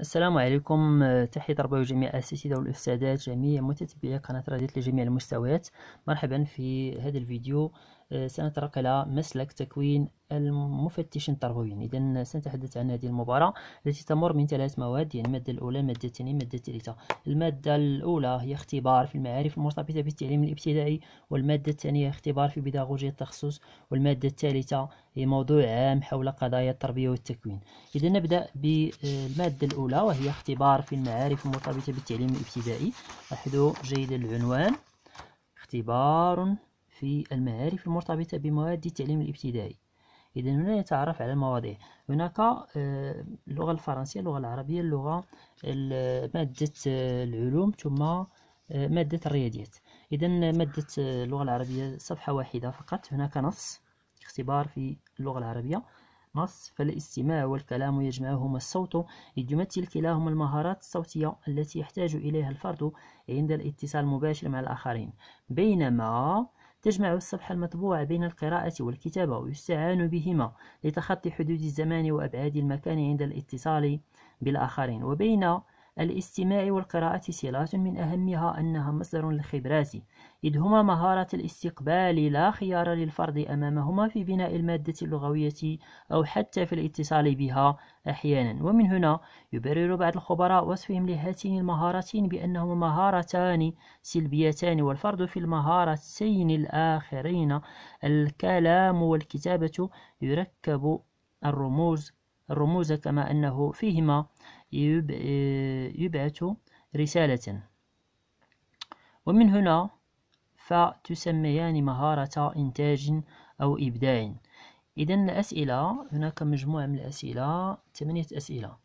السلام عليكم تحية ربيع جميع الأساتذة والأستاذات جميع متتبعي قناة راديت لجميع المستويات مرحبا في هذا الفيديو سنترك إلى مسلك تكوين المفتش التربوي إذا سنتحدث عن هذه المباراة التي تمر من ثلاث مواد يعني المادة الأولى المادة الثانية المادة الثالثة المادة الأولى هي اختبار في المعارف المرتبطة بالتعليم الابتدائي والمادة الثانية اختبار في بداغوجية التخصص والمادة الثالثة هي موضوع عام حول قضايا التربية والتكوين إذا نبدأ بالمادة الأولى وهي اختبار في المعارف المرتبطة بالتعليم الابتدائي لاحظوا جيدا العنوان اختبار في المعارف المرتبطة بمواد التعليم الابتدائي إذا هنا نتعرف على المواضيع هناك آه، اللغة الفرنسية اللغة العربية اللغة مادة آه، العلوم ثم آه، مادة الرياضيات إذا مادة اللغة العربية صفحة واحدة فقط هناك نص اختبار في اللغة العربية نص فالاستماع والكلام يجمعهما الصوت إذ يمثل كلاهما المهارات الصوتية التي يحتاج إليها الفرد عند الاتصال المباشر مع الآخرين بينما يجمع الصفحة المطبوعة بين القراءة والكتابة ويستعان بهما لتخطي حدود الزمان وأبعاد المكان عند الاتصال بالآخرين وبين الاستماع والقراءة صلات من أهمها أنها مصدر للخبرات إذ هما مهارة الاستقبال لا خيار للفرد أمامهما في بناء المادة اللغوية أو حتى في الاتصال بها أحيانا ومن هنا يبرر بعض الخبراء وصفهم لهاتين المهارتين بأنهما مهارتان سلبيتان والفرد في المهارتين الآخرين الكلام والكتابة يركب الرموز الرموز كما أنه فيهما آه، يبعث رسالة ومن هنا فتسميان مهارة إنتاج أو إبداع إذن الأسئلة هناك مجموعة من الأسئلة ثمانية أسئلة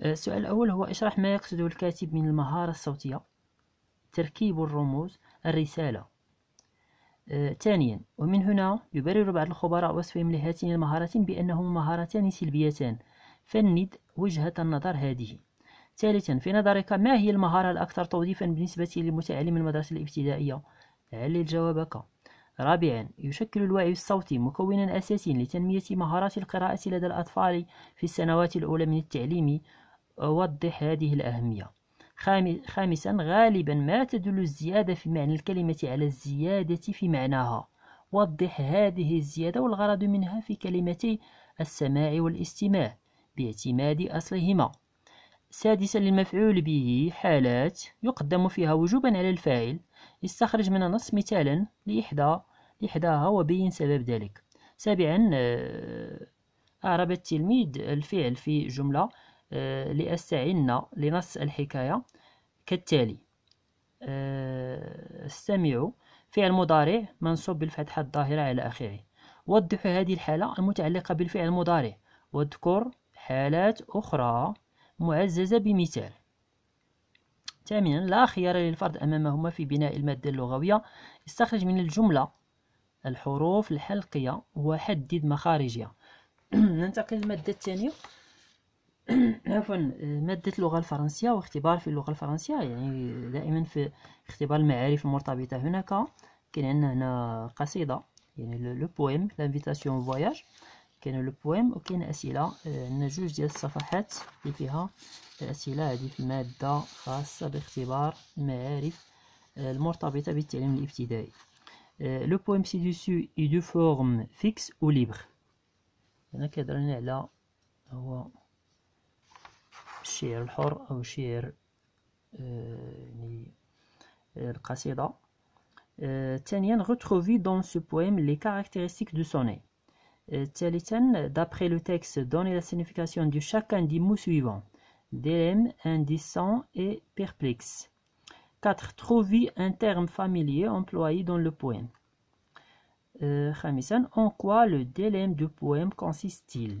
آه، السؤال الأول هو اشرح ما يقصده الكاتب من المهارة الصوتية تركيب الرموز الرسالة آه، ثانيا ومن هنا يبرر بعض الخبراء وصفهم لهاتين المهارتين بأنهما مهارتان سلبيتان فند وجهة النظر هذه ثالثا في نظرك ما هي المهارة الأكثر توظيفا بالنسبة لمتعلم المدرسة الابتدائية؟ علل جوابك رابعا يشكل الوعي الصوتي مكونا أساسيا لتنمية مهارات القراءة لدى الأطفال في السنوات الأولى من التعليم وضح هذه الأهمية خامسا غالبا ما تدل الزيادة في معنى الكلمة على الزيادة في معناها وضح هذه الزيادة والغرض منها في كلمتي السماع والاستماع باعتماد أصلهما سادسا للمفعول به حالات يقدم فيها وجوبا على الفاعل استخرج من النص مثالا لإحدى لإحداها وبين سبب ذلك سابعا آه، أعرب التلميذ الفعل في جملة آه، لأستعن لنص الحكاية كالتالي آه، استمعوا فعل مضارع منصوب بالفتحة الظاهرة على آخره وضحوا هذه الحالة المتعلقة بالفعل المضارع واذكر حالات أخرى معززة بمثال ثامنا لا خيار للفرد أمامهما في بناء المادة اللغوية استخرج من الجملة الحروف الحلقية وحدد مخارجها ننتقل للمادة الثانية عفوا مادة اللغة الفرنسية واختبار في اللغة الفرنسية يعني دائما في اختبار المعارف المرتبطة هناك كاين عندنا هنا قصيدة يعني لو بويم لانفيتاسيون فواياج كاين لو بويم وكاين أسئلة عندنا جوج ديال الصفحات اللي فيها الأسئلة هذه في مادة خاصة باختبار المعارف آه، المرتبطة بالتعليم الابتدائي لو بويم سي دو سو اي دو فورم فيكس او ليبر هنا كيهضر على هو الشعر الحر dans ce poème les caractéristiques du sonnet ثالثا d'après le texte donner la signification de chacun des mots suivants délème, indécent et perplexe Quatre trop un terme familier employé dans le poème. Euh, en quoi le dilemme du poème consiste-t-il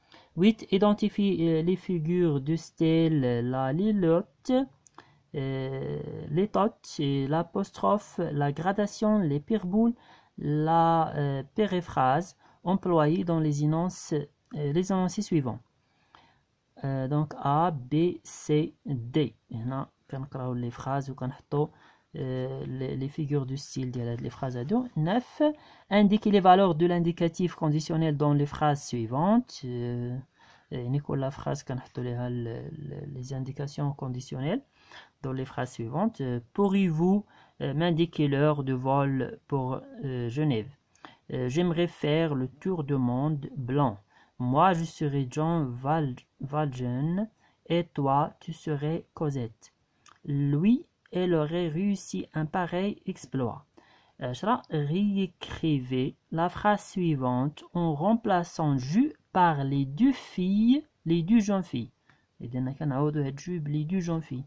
8. Identifie euh, les figures du style, euh, la lilotte, euh, les totes, l'apostrophe, la gradation, les boules la périphrase employée dans les annonces les énoncés suivants. donc A, B, C, D. les hein, phrases euh, les, figures du style les phrases à deux. 9. Indiquer les valeurs de l'indicatif conditionnel dans les phrases suivantes. Euh, Nicolas la phrase les indications conditionnelles dans les phrases suivantes. Euh, pourriez-vous m'indiquer l'heure de vol pour Genève J'aimerais faire le tour du monde blanc. Moi, je serai Jean Valjean et toi, tu serais Cosette. Lui, elle aurait réussi un pareil exploit. Réécrivez la phrase suivante en remplaçant ju par les deux filles, les deux jeunes filles. les deux jeunes filles.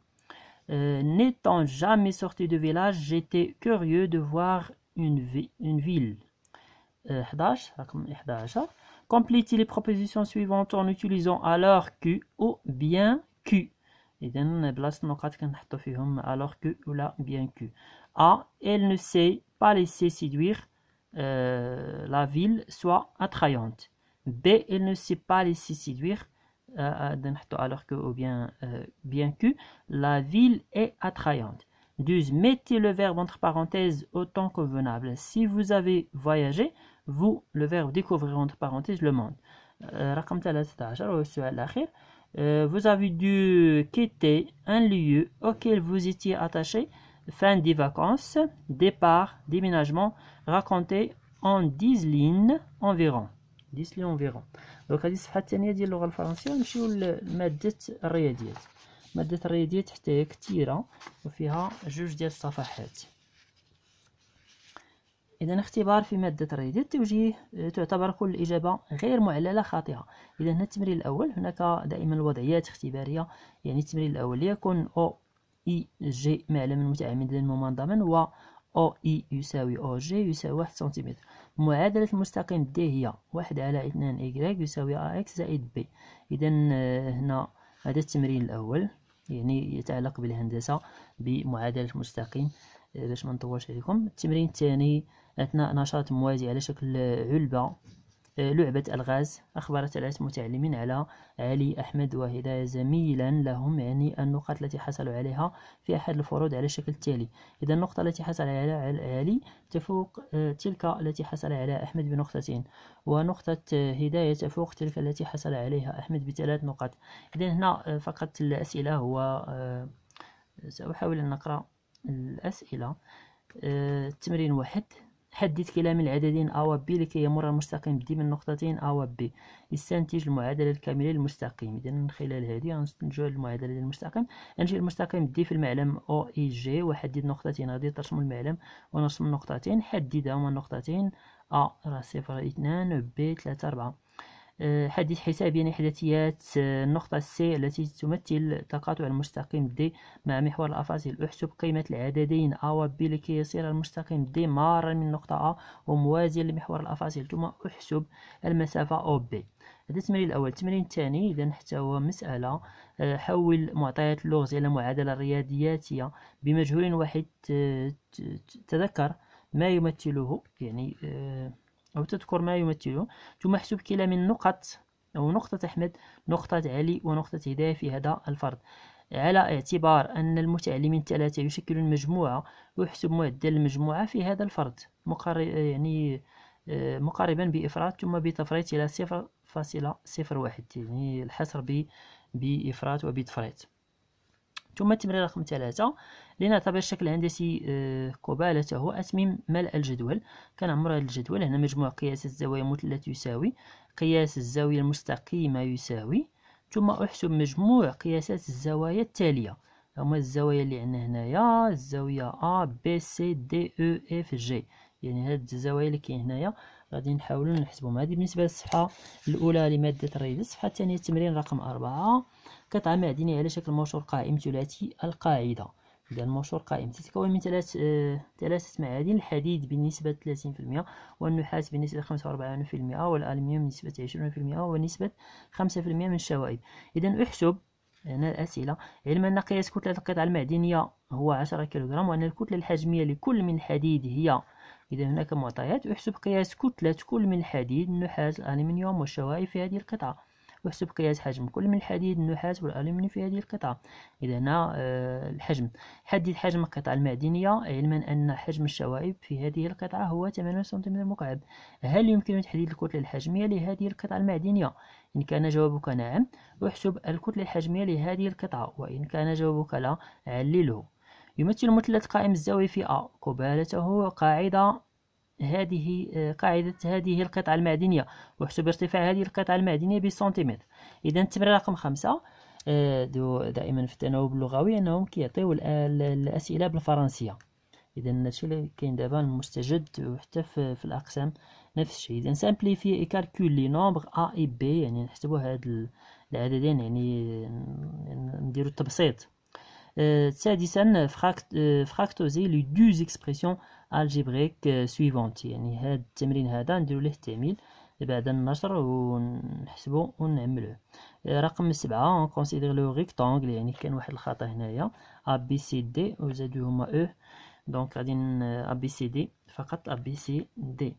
Euh, n'étant jamais sorti de village, j'étais curieux de voir une, ville. Euh, Complétez les propositions suivantes en utilisant alors que ou bien que alors que ولا bien que A elle ne sait pas laisser séduire euh, la ville soit attrayante B elle ne sait pas laisser séduire euh, euh alors que ou euh, bien que la ville est attrayante 12. Mettez le verbe entre parenthèses au temps convenable. Si vous avez voyagé, vous, le verbe découvrir entre parenthèses, le monde. Euh, vous avez dû quitter un lieu auquel vous étiez attaché, fin des vacances, départ, déménagement, raconté en 10 lignes environ. 10 lignes environ. Donc, هذه الصفحة الثانية ديال اللغة الفرنسية نمشيو le الرياضيات. مادة الرياضيات حتى هي كثيرة وفيها جوج ديال الصفحات. إذا اختبار في مادة رياضية التوجيه آه، تعتبر كل إجابة غير معللة خاطئة إذا هنا التمرين الأول هناك دائما الوضعيات اختبارية يعني التمرين الأول ليكون أو إي جي معلم متعامدا ومنظما و أو إي يساوي أو جي يساوي واحد سنتيمتر معادلة المستقيم دي هي واحد على اثنان إيكغيك يساوي أ إكس زائد بي إذا آه، هنا هذا التمرين الأول يعني يتعلق بالهندسة بمعادلة المستقيم آه، باش ما نطولش عليكم التمرين الثاني أثناء نشاط موازي على شكل علبة آه، لعبة ألغاز أخبرت ثلاث متعلمين على علي أحمد وهداية زميلا لهم يعني النقاط التي حصلوا عليها في أحد الفروض على الشكل التالي إذا النقطة التي حصل عليها علي تفوق آه، تلك التي حصل عليها أحمد بنقطتين ونقطة آه، هداية تفوق تلك التي حصل عليها أحمد بثلاث نقاط إذا هنا فقط الأسئلة هو سأحاول أن نقرأ الأسئلة التمرين واحد حدد كلا من العددين أ و B لكي يمر المستقيم دي من نقطتين أ و B يستنتج المعادلة الكاملة للمستقيم إذا من خلال هذه غنستنتجو المعادلة للمستقيم أنجي المستقيم دي في المعلم أو إي جي وحدد نقطتين غادي ترسم المعلم ونرسم نقطتين حددهما النقطتين أ راه صفر اثنان و B ثلاثة أربعة آه، حديث حساب يعني احداثيات آه، النقطة سي التي تمثل تقاطع المستقيم دي مع محور الأفاصيل احسب قيمة العددين ا و B لكي يصير المستقيم دي مارا من نقطة ا وموازيا لمحور الأفاصيل ثم احسب المسافة او بي هذا التمرين الأول التمرين الثاني إذا حتى هو مسألة آه، حول معطيات اللغز إلى معادلة رياضياتية بمجهول واحد تذكر ما يمثله يعني أو تذكر ما يمثله ثم احسب كلا من نقط أو نقطة أحمد نقطة علي ونقطة هداية في هذا الفرد على اعتبار أن المتعلمين الثلاثة يشكل المجموعة ويحسب معدل المجموعة في هذا الفرد مقار... يعني آه، مقاربا بإفراط ثم بتفريط إلى صفر فاصلة صفر واحد يعني الحصر بإفراط وبتفريط ثم التمرين رقم ثلاثة لنعتبر الشكل الهندسي آه قبالته هو أتمم ملء الجدول كنعمر هذا الجدول هنا مجموع قياس الزوايا المثلث يساوي قياس الزاوية المستقيمة يساوي ثم أحسب مجموع قياسات الزوايا التالية هما الزوايا اللي عندنا هنايا الزاوية A B C D E F e G يعني هاد الزوايا اللي كاين هنايا غادي نحاولو نحسبهم هادي بالنسبة للصفحة الأولى لمادة الريد الصفحة الثانية التمرين رقم أربعة قطعة معدنية على شكل منشور قائم ثلاثي القاعدة إذا المنشور قائم تتكون من ثلاث آه، ثلاثة معادن الحديد بنسبة 30% والنحاس بنسبة 45% والألمنيوم بنسبة 20% ونسبة 5% من الشوائب إذا احسب هنا الأسئلة علما أن قياس كتلة القطعة المعدنية هو 10 كيلوغرام وأن الكتلة الحجمية لكل من الحديد هي إذا هناك معطيات احسب قياس كتلة كل من الحديد النحاس الألمنيوم والشوائب في هذه القطعة وحسب قياس حجم كل من الحديد النحاس والألمنيوم في هذه القطعة إذا هنا آه، الحجم حدد حجم القطعة المعدنية علما أن حجم الشوائب في هذه القطعة هو 8 سنتيمتر مكعب هل يمكن تحديد الكتلة الحجمية لهذه القطعة المعدنية إن كان جوابك نعم احسب الكتلة الحجمية لهذه القطعة وإن كان جوابك لا علله يمثل مثلث قائم الزاوية في أ قبالته قاعدة هذه آه، قاعدة هذه القطعة المعدنية واحسب ارتفاع هذه القطعة المعدنية بسنتيمتر إذا التمرين رقم خمسة آه، دائما في التناوب اللغوي أنهم كيعطيو الأسئلة بالفرنسية إذا هادشي اللي كاين دابا المستجد وحتى في, الأقسام نفس الشيء إذا سامبليفي إي كالكولي نومبغ أ إي بي يعني نحسبو هاد العددين يعني نديرو التبسيط سادسا فراكتوزي لي دوز اكسبريسيون الجبريك سويفونت يعني هاد التمرين هذا نديرو ليه التعميل بعد النشر ونحسبو ونعملو رقم سبعة نكونسيدير لو ريكتونغل يعني كان واحد الخطا هنايا ا بي سي دي وزادو هما او دونك غادي ا بي سي دي فقط ا بي سي دي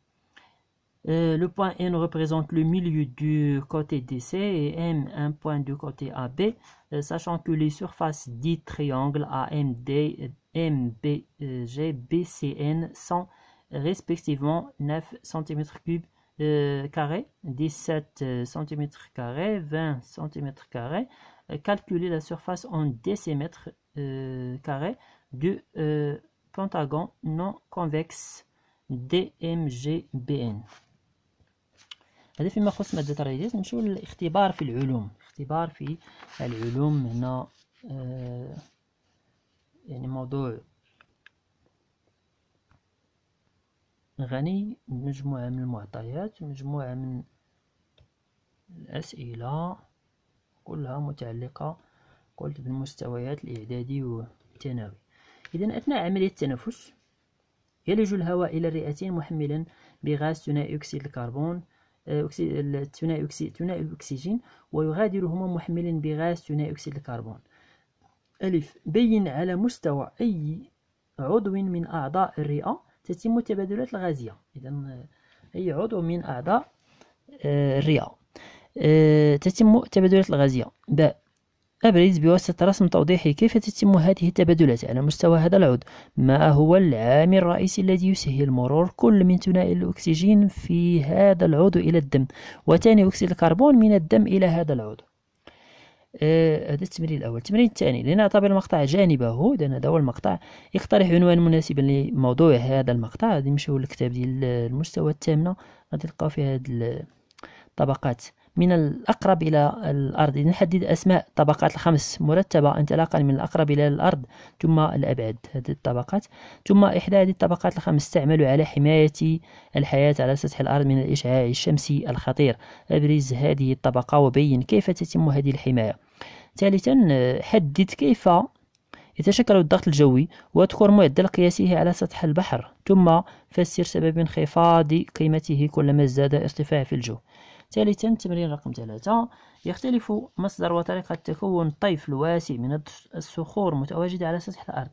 Euh, le point N représente le milieu du côté DC et M un point du côté AB, euh, sachant que les surfaces dits triangles AMD, MBG, euh, BCN sont respectivement 9 cm3 17 cm 2 20 cm carrés. Calculer la surface en décimètres carrés du pentagon non convexe DMGBN. هذا فيما يخص ماده الرياضيات نمشيو للاختبار في العلوم اختبار في العلوم هنا آه، يعني موضوع غني بمجموعة من المعطيات مجموعة من الأسئلة كلها متعلقة قلت بالمستويات الإعدادي والثانوي إذا أثناء عملية التنفس يلج الهواء إلى الرئتين محملا بغاز ثنائي أكسيد الكربون ثنائي ثنائي الأكسجين ويغادرهما محملا بغاز ثنائي أكسيد الكربون ألف بين على مستوى أي عضو من أعضاء الرئة تتم التبادلات الغازية إذا أي عضو من أعضاء آه، الرئة آه، تتم التبادلات الغازية باء أبرز بواسطة رسم توضيحي كيف تتم هذه التبادلات على مستوى هذا العود ما هو العامل الرئيسي الذي يسهل مرور كل من ثنائي الأكسجين في هذا العضو إلى الدم وثاني أكسيد الكربون من الدم إلى هذا العضو آه هذا التمرين الأول التمرين الثاني لنعتبر المقطع جانبه لأن هذا هو المقطع اقترح عنوان مناسبا لموضوع هذا المقطع غادي نمشيو للكتاب ديال المستوى الثامنة غادي تلقاو فيه هاد الطبقات من الأقرب إلى الأرض نحدد أسماء الطبقات الخمس مرتبة انطلاقا من الأقرب إلى الأرض ثم الأبعد هذه الطبقات ثم إحدى هذه الطبقات الخمس تعمل على حماية الحياة على سطح الأرض من الإشعاع الشمسي الخطير أبرز هذه الطبقة وبين كيف تتم هذه الحماية ثالثا حدد كيف يتشكل الضغط الجوي واذكر معدل قياسه على سطح البحر ثم فسر سبب انخفاض قيمته كلما ازداد ارتفاع في الجو ثالثا تمرين رقم ثلاثة يختلف مصدر وطريقة تكون طيف الواسع من الصخور المتواجدة على سطح الأرض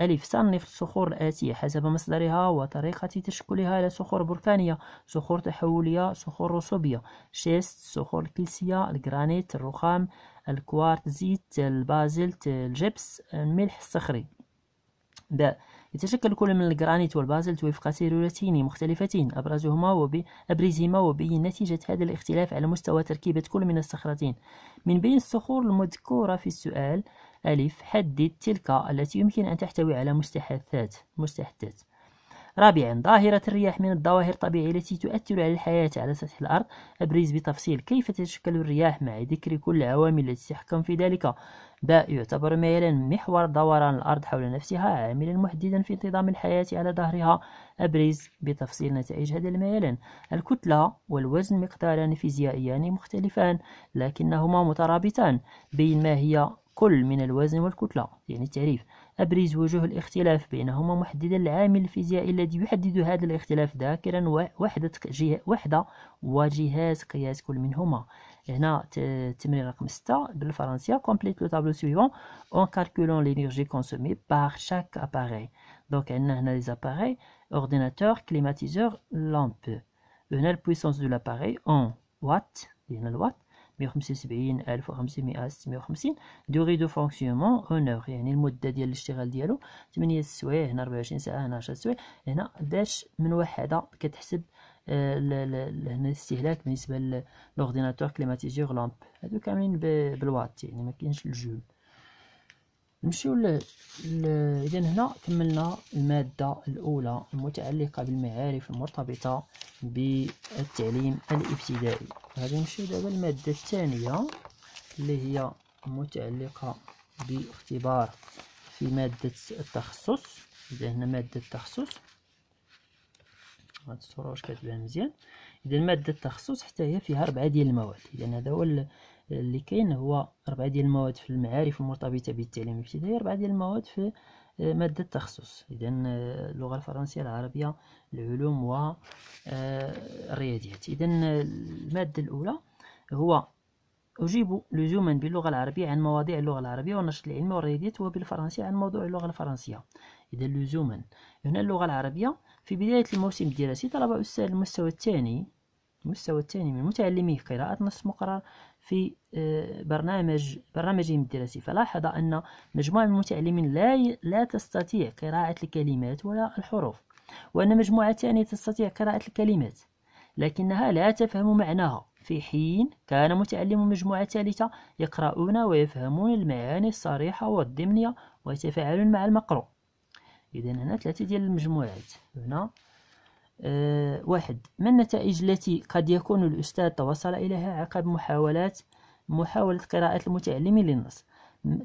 ألف صنف الصخور الآتية حسب مصدرها وطريقة تشكلها إلى صخور بركانية صخور تحولية صخور رسوبية شيست صخور كلسية الجرانيت الرخام الكوارتزيت البازلت الجبس الملح الصخري باء يتشكل كل من الجرانيت والبازلت وفق سيرورتين مختلفتين أبرزهما وب... أبرزهما نتيجة هذا الاختلاف على مستوى تركيبة كل من الصخرتين من بين الصخور المذكورة في السؤال ألف حدد تلك التي يمكن أن تحتوي على مستحثات مستحثات رابعا ظاهرة الرياح من الظواهر الطبيعية التي تؤثر على الحياة على سطح الأرض أبرز بتفصيل كيف تتشكل الرياح مع ذكر كل العوامل التي تحكم في ذلك باء يعتبر ميلا محور دوران الأرض حول نفسها عاملا محددا في انتظام الحياة على ظهرها أبرز بتفصيل نتائج هذا الميلان الكتلة والوزن مقداران فيزيائيان مختلفان لكنهما مترابطان بين ما هي كل من الوزن والكتلة يعني التعريف أبرز وجوه الاختلاف بينهما محددا العامل الفيزيائي الذي يحدد هذا الاختلاف ذاكرا وحدة جهة وحدة وجهاز قياس كل منهما هنا التمرين رقم 6 بالفرنسية complete le tableau suivant en calculant l'énergie consommée par chaque appareil donc عندنا هنا les appareils ordinateur climatiseur lampe هنا la puissance de l'appareil en watts هنا الوات 175 ألف وخمسمائة ستمائة وخمسين دو فونكسيونمون اون اور يعني المدة ديال الاشتغال ديالو تمنية سوايع هنا ربعة وعشرين ساعة هنا عشرة سوايع هنا داش من وحدة كتحسب آه، هنا الاستهلاك بالنسبة للورديناتور كليماتيزيغ لامب هادو كاملين بالوات يعني مكاينش الجول نمشيو ل... اذا هنا كملنا الماده الاولى المتعلقه بالمعارف المرتبطه بالتعليم الابتدائي غادي نمشيو دابا الماده الثانيه اللي هي متعلقه باختبار في ماده التخصص اذا هنا ماده التخصص هاد الصوره واش كتبان مزيان اذا ماده التخصص حتى هي فيها ربعة ديال المواد اذا هذا هو اللي كاين هو ربعة ديال المواد في المعارف المرتبطة بالتعليم الابتدائي ربعة ديال المواد في آه، مادة التخصص إذا آه، اللغة الفرنسية العربية العلوم و آه، الرياضيات إذا المادة الأولى هو أجيب لزوما باللغة العربية عن مواضيع اللغة العربية والنشاط العلمي والرياضيات وبالفرنسية عن موضوع اللغة الفرنسية إذا لزوما هنا اللغة العربية في بداية الموسم الدراسي طلب أستاذ المستوى الثاني المستوى الثاني من متعلمي قراءة نص مقرر في آه، برنامج برنامجهم الدراسي فلاحظ أن مجموعة من المتعلمين لا لا تستطيع قراءة الكلمات ولا الحروف وأن مجموعة ثانية تستطيع قراءة الكلمات لكنها لا تفهم معناها في حين كان متعلم مجموعة ثالثة يقرؤون ويفهمون المعاني الصريحة والضمنية ويتفاعلون مع المقروء إذا هنا ثلاثة ديال المجموعات هنا آه، واحد ما النتائج التي قد يكون الأستاذ توصل إليها عقب محاولات محاولة قراءة المتعلم للنص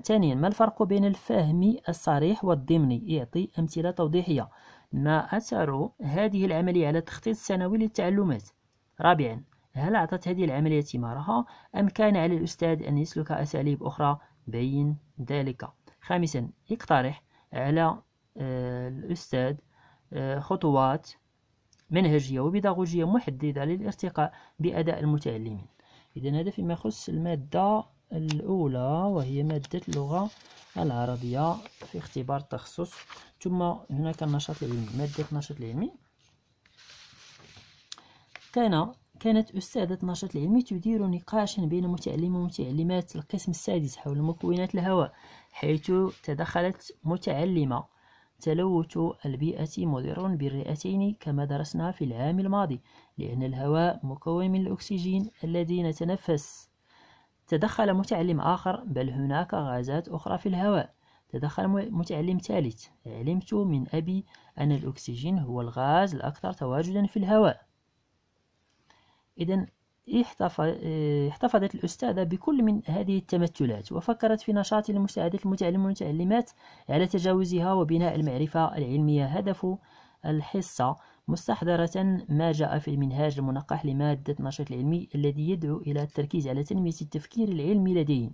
ثانيا ما الفرق بين الفهم الصريح والضمني يعطي أمثلة توضيحية ما أثر هذه العملية على التخطيط السنوي للتعلمات رابعا هل أعطت هذه العملية ثمارها أم كان على الأستاذ أن يسلك أساليب أخرى بين ذلك خامسا اقترح على آه، الأستاذ آه، خطوات منهجية وبيداغوجية محددة للارتقاء بأداء المتعلمين إذا هذا فيما يخص المادة الأولى وهي مادة اللغة العربية في اختبار التخصص ثم هناك النشاط العلمي مادة النشاط العلمي كان كانت أستاذة النشاط العلمي تدير نقاشا بين متعلم ومتعلمات القسم السادس حول مكونات الهواء حيث تدخلت متعلمة تلوث البيئة مضر بالرئتين كما درسنا في العام الماضي لأن الهواء مكون من الأكسجين الذي نتنفس تدخل متعلم آخر بل هناك غازات أخرى في الهواء تدخل متعلم ثالث علمت من أبي أن الأكسجين هو الغاز الأكثر تواجدا في الهواء إذا إيه، احتفظت الأستاذة بكل من هذه التمثلات وفكرت في نشاط لمساعدة المتعلم والمتعلمات على تجاوزها وبناء المعرفة العلمية هدف الحصة مستحضرة ما جاء في المنهاج المنقح لمادة النشاط العلمي الذي يدعو إلى التركيز على تنمية التفكير العلمي لديهم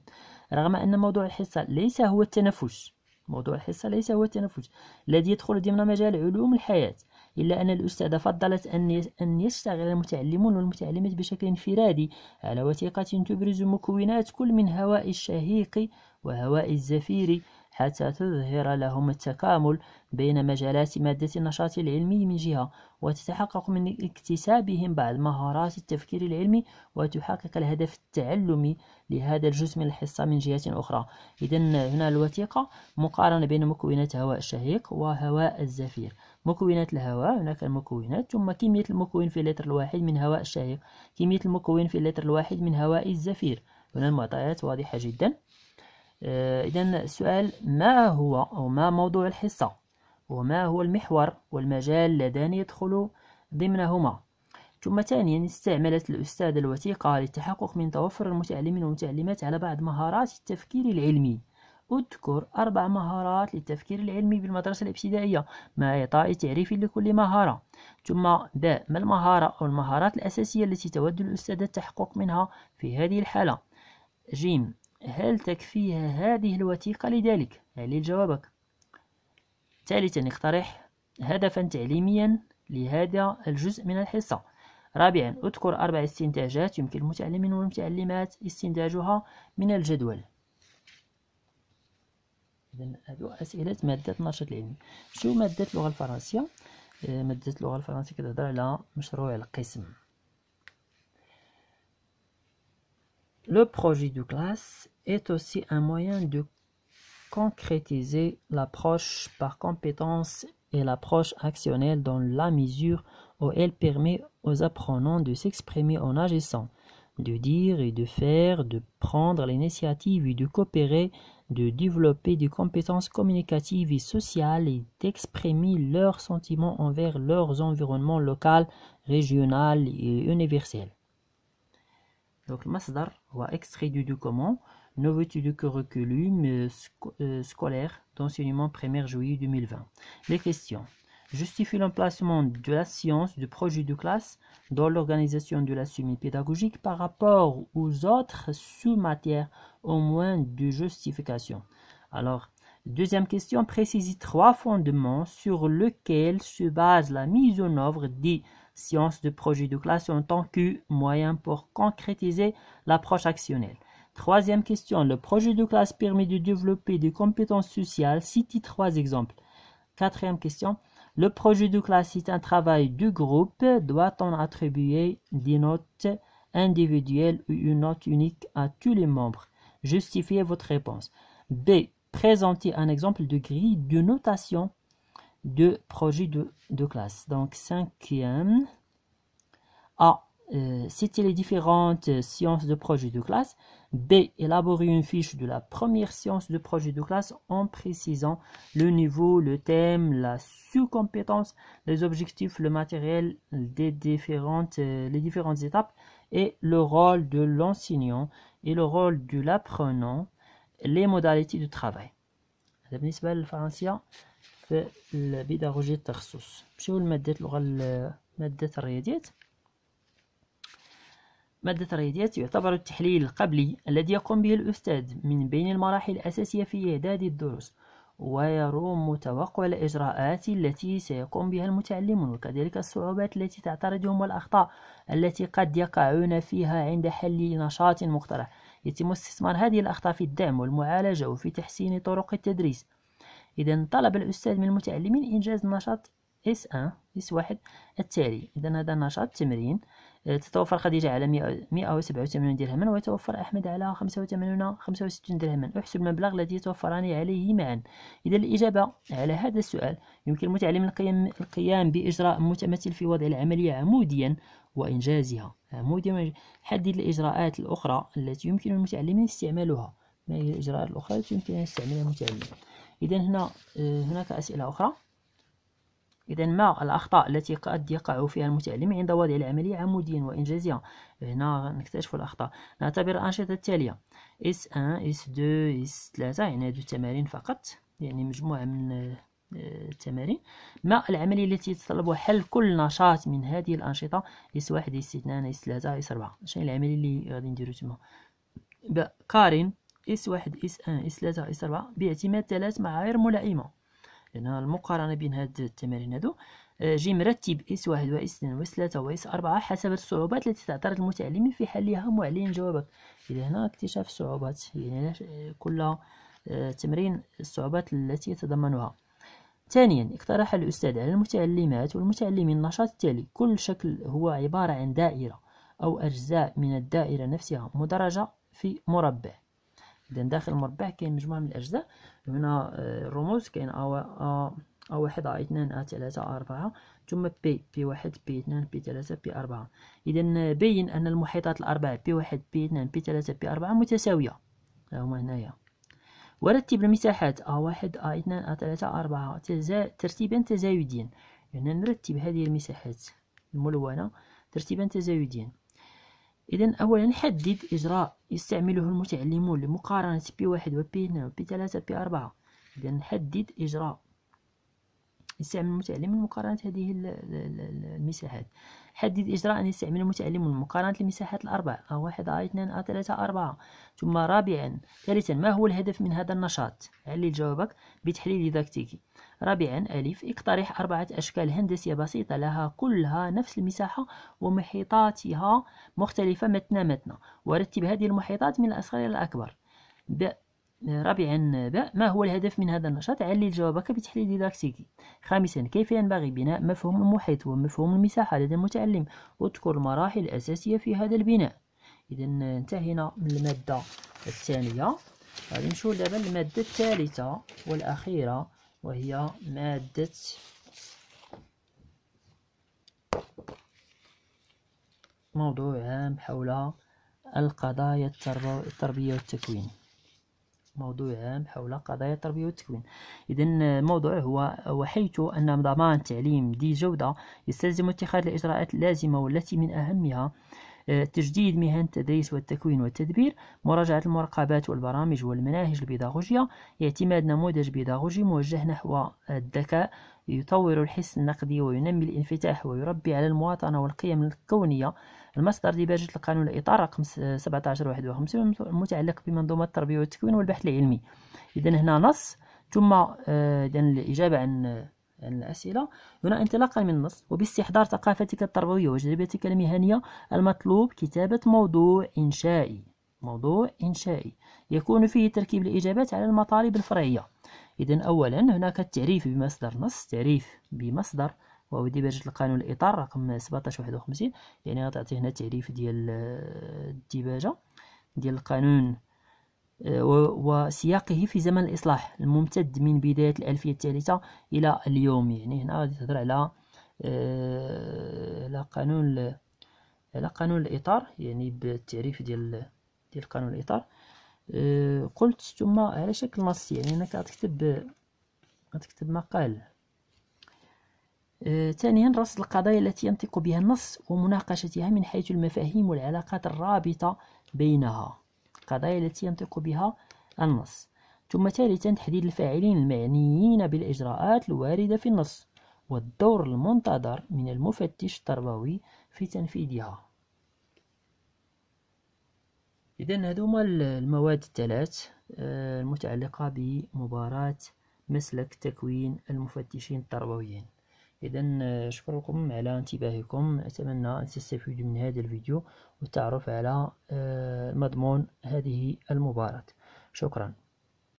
رغم أن موضوع الحصة ليس هو التنفس موضوع الحصة ليس هو التنفس الذي يدخل ضمن مجال علوم الحياة إلا أن الأستاذة فضلت أن يشتغل المتعلمون والمتعلمات بشكل انفرادي على وثيقة تبرز مكونات كل من هواء الشهيق وهواء الزفير حتى تظهر لهم التكامل بين مجالات مادة النشاط العلمي من جهة وتتحقق من اكتسابهم بعض مهارات التفكير العلمي وتحقق الهدف التعلمي لهذا الجزء من الحصة من جهة أخرى إذا هنا الوثيقة مقارنة بين مكونات هواء الشهيق وهواء الزفير مكونات الهواء هناك المكونات ثم كمية المكون في اللتر الواحد من هواء الشهيق كمية المكون في اللتر الواحد من هواء الزفير هنا المعطيات واضحة جدا آه، إذا السؤال ما هو أو ما موضوع الحصة وما هو المحور والمجال اللذان يدخل ضمنهما ثم ثانيا استعملت الأستاذة الوثيقة للتحقق من توفر المتعلمين والمتعلمات على بعض مهارات التفكير العلمي اذكر أربع مهارات للتفكير العلمي بالمدرسة الابتدائية مع إعطاء تعريف لكل مهارة ثم ب ما المهارة أو المهارات الأساسية التي تود الأستاذ التحقق منها في هذه الحالة جيم هل تكفي هذه الوثيقة لذلك؟ علل جوابك ثالثا اقترح هدفا تعليميا لهذا الجزء من الحصة رابعا اذكر أربع استنتاجات يمكن المتعلمين والمتعلمات استنتاجها من الجدول Le projet de classe est aussi un moyen de concrétiser l'approche par compétences et l'approche actionnelle dans la mesure où elle permet aux apprenants de s'exprimer en agissant, de dire et de faire, de prendre l'initiative et de coopérer de développer des compétences communicatives et sociales et d'exprimer leurs sentiments envers leurs environnements local, régional et universel. Donc le masdar هو extrait du document Novétude du curriculum euh, scolaire d'enseignement primaire juillet 2020. Les questions justifie l'emplacement de la science du projet de classe dans l'organisation de la semaine pédagogique par rapport aux autres sous-matières, au moins de justification. Alors, deuxième question précise trois fondements sur lesquels se base la mise en œuvre des sciences de projet de classe en tant que moyen pour concrétiser l'approche actionnelle. Troisième question, le projet de classe permet de développer des compétences sociales. Citez trois exemples. Quatrième question, le projet de classe est un travail du groupe doit on attribuer des notes individuelles ou une note unique à tous les membres. Justifiez votre réponse. B. Présentez un exemple de grille de notation de projet de, de classe. Donc, cinquième. A citer euh, les différentes euh, sciences de projet de classe. B. Élaborer une fiche de la première science de projet de classe en précisant le niveau, le thème, la sous-compétence, les objectifs, le matériel des différentes, euh, les différentes étapes et le rôle de l'enseignant et le rôle de l'apprenant, les modalités de travail. في البيداغوجي التخصص لمادة اللغة الرياضيات مادة الرياضيات يعتبر التحليل القبلي الذي يقوم به الأستاذ من بين المراحل الأساسية في إعداد الدروس ويروم توقع الإجراءات التي سيقوم بها المتعلمون وكذلك الصعوبات التي تعترضهم والأخطاء التي قد يقعون فيها عند حل نشاط مقترح يتم استثمار هذه الأخطاء في الدعم والمعالجة وفي تحسين طرق التدريس إذا طلب الأستاذ من المتعلمين إنجاز نشاط S1 S1 التالي إذا هذا نشاط تمرين تتوفر خديجة على 187 درهما ويتوفر أحمد على 85 65 درهما احسب المبلغ الذي يتوفران عليه معا إذا الإجابة على هذا السؤال يمكن المتعلم القيام, القيام بإجراء متمثل في وضع العملية عموديا وإنجازها عموديا حدد الإجراءات الأخرى التي يمكن المتعلم استعمالها ما هي الإجراءات الأخرى التي يمكن أن يستعملها المتعلم إذا هنا آه، هناك أسئلة أخرى إذا ما الأخطاء التي قد يقع فيها المتعلم عند وضع العملية عموديا وإنجازها هنا نكتشف الأخطاء نعتبر الأنشطة التالية اس 1 اس 2 اس 3 يعني هذه التمارين فقط يعني مجموعة من آه، التمارين ما العملية التي تتطلب حل كل نشاط من هذه الأنشطة اس 1 اس 2 اس 3 اس 4 شنو العملية اللي غادي نديرو تما قارن اس 1 اس 1 اس 3 اس 4 باعتماد ثلاث معايير ملائمة لأن المقارنة بين هاد التمارين هادو آه، جي مرتب اس واحد واس اثنين واس ثلاثة واس أربعة حسب الصعوبات التي تعترض المتعلمين في حلها معلن جوابك إذا هنا اكتشاف الصعوبات يعني آه، كل آه، تمرين الصعوبات التي يتضمنها ثانيا اقترح الأستاذ على المتعلمات والمتعلمين النشاط التالي كل شكل هو عبارة عن دائرة أو أجزاء من الدائرة نفسها مدرجة في مربع إذا داخل المربع كاين مجموعة من الأجزاء هنا الرموز آه، كاين ا أ آه، واحد أ اثنان أ آه، ثلاثة أ أربعة ثم بي بي واحد بي اثنان بي ثلاثة بي أربعة إذا بين أن المحيطات الأربعة بي واحد بي اثنان بي ثلاثة بي أربعة متساوية هما هنايا ورتب المساحات أ واحد أ اثنان أ ثلاثة أ أربعة تزا... ترتيبا تزايديا يعني نرتب هذه المساحات الملونة ترتيبا تزايديا إذا أولا حدد إجراء يستعمله المتعلمون لمقارنة بي واحد وبي اثنين وبي ثلاثة بي أربعة إذا حدد إجراء يستعمل المتعلم لمقارنة هذه المساحات حدد إجراء أن يستعمل المتعلم لمقارنة المساحات الأربع أ واحد أ اثنين أ ثلاثة أربعة ثم رابعا ثالثا ما هو الهدف من هذا النشاط علل جوابك بتحليل ديداكتيكي رابعا ألف اقترح أربعة أشكال هندسية بسيطة لها كلها نفس المساحة ومحيطاتها مختلفة متنا متنا ورتب هذه المحيطات من الأصغر إلى الأكبر ب... رابعا ب ما هو الهدف من هذا النشاط علل جوابك بتحليل ديداكتيكي خامسا كيف ينبغي بناء مفهوم المحيط ومفهوم المساحة لدى المتعلم واذكر المراحل الأساسية في هذا البناء إذا انتهينا من المادة الثانية غادي نمشيو دابا للمادة الثالثة والأخيرة وهي مادة موضوع عام حول القضايا التربية والتكوين موضوع عام حول قضايا التربية والتكوين إذا الموضوع هو وحيث أن ضمان تعليم ذي جودة يستلزم اتخاذ الإجراءات اللازمة والتي من أهمها آه، تجديد مهن التدريس والتكوين والتدبير مراجعة المراقبات والبرامج والمناهج البيداغوجية اعتماد نموذج بيداغوجي موجه نحو الذكاء يطور الحس النقدي وينمي الانفتاح ويربي على المواطنة والقيم الكونية المصدر ديباجة القانون الإطار رقم 1751 متعلق بمنظومة التربية والتكوين والبحث العلمي إذا هنا نص ثم آه، إذن الإجابة عن الأسئلة هنا انطلاقا من النص وباستحضار ثقافتك التربوية وتجربتك المهنية المطلوب كتابة موضوع إنشائي موضوع إنشائي يكون فيه تركيب الإجابات على المطالب الفرعية إذا أولا هناك التعريف بمصدر نص تعريف بمصدر وهو ديباجة القانون الإطار رقم 1751 يعني غتعطي هنا تعريف ديال آه، الديباجة ديال القانون آه، وسياقه في زمن الإصلاح الممتد من بداية الألفية الثالثة إلى اليوم يعني هنا غادي تهضر على آه، على قانون على قانون الإطار يعني بالتعريف ديال ديال قانون الإطار آه، قلت ثم على شكل نص يعني أنك غتكتب غتكتب مقال ثانيا رصد القضايا التي ينطق بها النص ومناقشتها من حيث المفاهيم والعلاقات الرابطة بينها القضايا التي ينطق بها النص ثم ثالثا تحديد الفاعلين المعنيين بالإجراءات الواردة في النص والدور المنتظر من المفتش التربوي في تنفيذها إذا هما المواد الثلاث آه، المتعلقة بمباراة مسلك تكوين المفتشين التربويين إذا أشكركم آه، على انتباهكم أتمنى أن تستفيدوا من هذا الفيديو والتعرف على آه، مضمون هذه المباراة شكرا